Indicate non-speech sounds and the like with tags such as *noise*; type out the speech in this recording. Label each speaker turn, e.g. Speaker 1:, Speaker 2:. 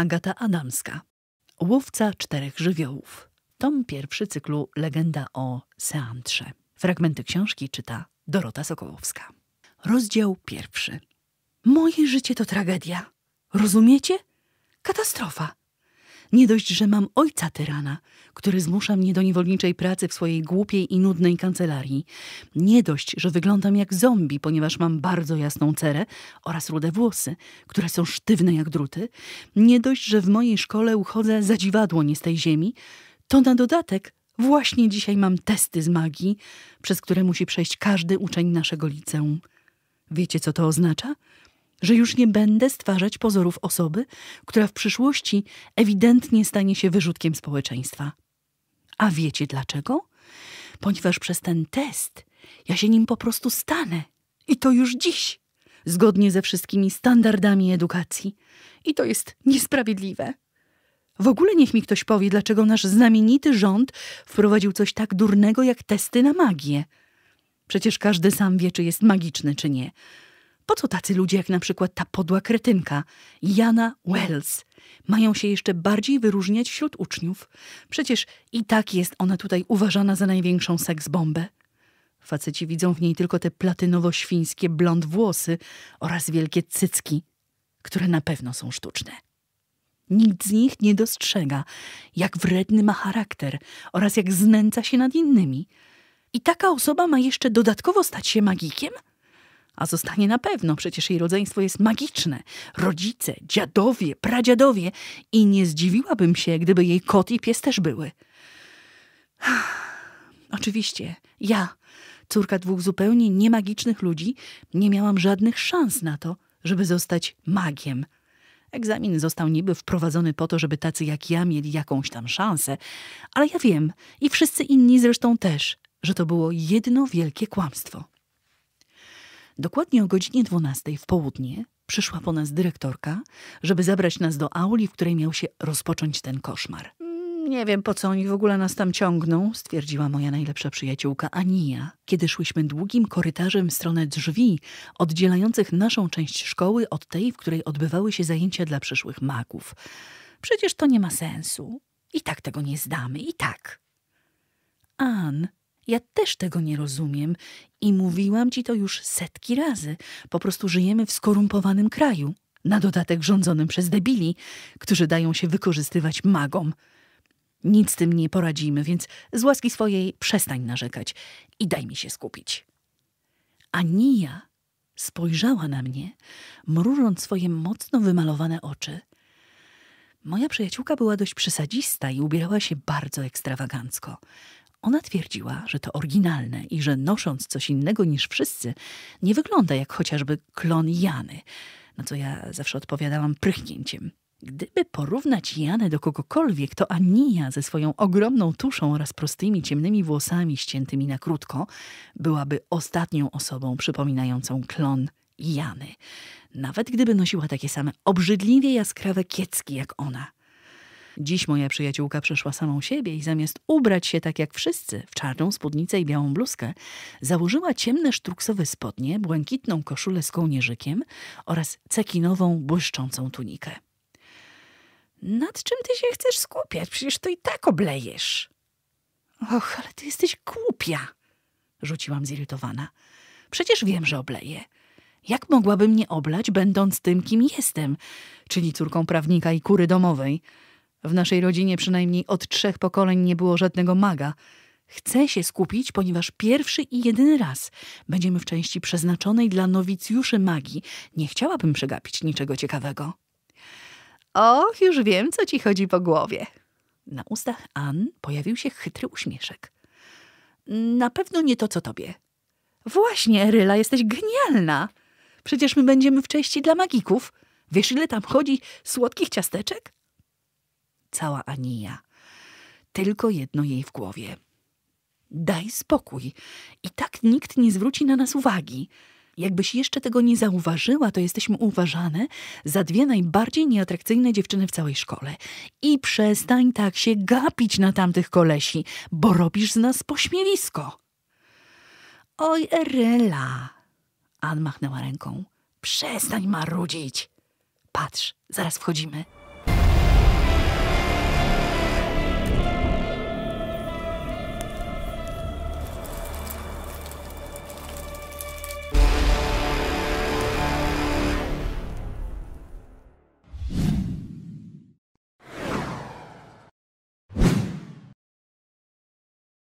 Speaker 1: Agata Adamska. Łowca czterech żywiołów. Tom pierwszy cyklu Legenda o Seantrze. Fragmenty książki czyta Dorota Sokołowska. Rozdział pierwszy. Moje życie to tragedia. Rozumiecie? Katastrofa. Nie dość, że mam ojca tyrana, który zmusza mnie do niewolniczej pracy w swojej głupiej i nudnej kancelarii. Nie dość, że wyglądam jak zombie, ponieważ mam bardzo jasną cerę oraz rude włosy, które są sztywne jak druty. Nie dość, że w mojej szkole uchodzę za dziwadło nie z tej ziemi. To na dodatek właśnie dzisiaj mam testy z magii, przez które musi przejść każdy uczeń naszego liceum. Wiecie, co to oznacza? że już nie będę stwarzać pozorów osoby, która w przyszłości ewidentnie stanie się wyrzutkiem społeczeństwa. A wiecie dlaczego? Ponieważ przez ten test ja się nim po prostu stanę. I to już dziś, zgodnie ze wszystkimi standardami edukacji. I to jest niesprawiedliwe. W ogóle niech mi ktoś powie, dlaczego nasz znamienity rząd wprowadził coś tak durnego jak testy na magię. Przecież każdy sam wie, czy jest magiczny, czy nie. Po co tacy ludzie jak na przykład ta podła kretynka, Jana Wells, mają się jeszcze bardziej wyróżniać wśród uczniów? Przecież i tak jest ona tutaj uważana za największą seksbombę. Faceci widzą w niej tylko te platynowo-świńskie blond włosy oraz wielkie cycki, które na pewno są sztuczne. Nikt z nich nie dostrzega, jak wredny ma charakter oraz jak znęca się nad innymi. I taka osoba ma jeszcze dodatkowo stać się magikiem – a zostanie na pewno, przecież jej rodzeństwo jest magiczne. Rodzice, dziadowie, pradziadowie i nie zdziwiłabym się, gdyby jej kot i pies też były. *sighs* Oczywiście, ja, córka dwóch zupełnie niemagicznych ludzi, nie miałam żadnych szans na to, żeby zostać magiem. Egzamin został niby wprowadzony po to, żeby tacy jak ja mieli jakąś tam szansę, ale ja wiem, i wszyscy inni zresztą też, że to było jedno wielkie kłamstwo. Dokładnie o godzinie 12 w południe przyszła po nas dyrektorka, żeby zabrać nas do auli, w której miał się rozpocząć ten koszmar. Mm, nie wiem, po co oni w ogóle nas tam ciągną, stwierdziła moja najlepsza przyjaciółka Ania, kiedy szłyśmy długim korytarzem w stronę drzwi oddzielających naszą część szkoły od tej, w której odbywały się zajęcia dla przyszłych magów. Przecież to nie ma sensu. I tak tego nie zdamy, i tak. Ann, ja też tego nie rozumiem i mówiłam ci to już setki razy. Po prostu żyjemy w skorumpowanym kraju, na dodatek rządzonym przez debili, którzy dają się wykorzystywać magom. Nic z tym nie poradzimy, więc z łaski swojej przestań narzekać i daj mi się skupić. Ania spojrzała na mnie, mrużąc swoje mocno wymalowane oczy. Moja przyjaciółka była dość przesadzista i ubierała się bardzo ekstrawagancko. Ona twierdziła, że to oryginalne i że nosząc coś innego niż wszyscy, nie wygląda jak chociażby klon Jany. Na co ja zawsze odpowiadałam prychnięciem. Gdyby porównać Janę do kogokolwiek, to Ania ze swoją ogromną tuszą oraz prostymi, ciemnymi włosami ściętymi na krótko byłaby ostatnią osobą przypominającą klon Jany. Nawet gdyby nosiła takie same obrzydliwie jaskrawe kiecki jak ona – Dziś moja przyjaciółka przeszła samą siebie i zamiast ubrać się tak jak wszyscy w czarną spódnicę i białą bluzkę, założyła ciemne sztruksowe spodnie, błękitną koszulę z kołnierzykiem oraz cekinową, błyszczącą tunikę. Nad czym ty się chcesz skupiać? Przecież to i tak oblejesz. Och, ale ty jesteś głupia, rzuciłam zirytowana. Przecież wiem, że obleję. Jak mogłabym nie oblać, będąc tym, kim jestem, czyli córką prawnika i kury domowej? W naszej rodzinie przynajmniej od trzech pokoleń nie było żadnego maga. Chcę się skupić, ponieważ pierwszy i jedyny raz będziemy w części przeznaczonej dla nowicjuszy magii. Nie chciałabym przegapić niczego ciekawego. Och, już wiem, co ci chodzi po głowie. Na ustach Ann pojawił się chytry uśmieszek. Na pewno nie to, co tobie. Właśnie, Ryla, jesteś genialna. Przecież my będziemy w części dla magików. Wiesz, ile tam chodzi słodkich ciasteczek? cała Anija. Tylko jedno jej w głowie. Daj spokój. I tak nikt nie zwróci na nas uwagi. Jakbyś jeszcze tego nie zauważyła, to jesteśmy uważane za dwie najbardziej nieatrakcyjne dziewczyny w całej szkole. I przestań tak się gapić na tamtych kolesi, bo robisz z nas pośmiewisko. Oj, Eryla! Ann machnęła ręką. Przestań marudzić. Patrz, zaraz wchodzimy.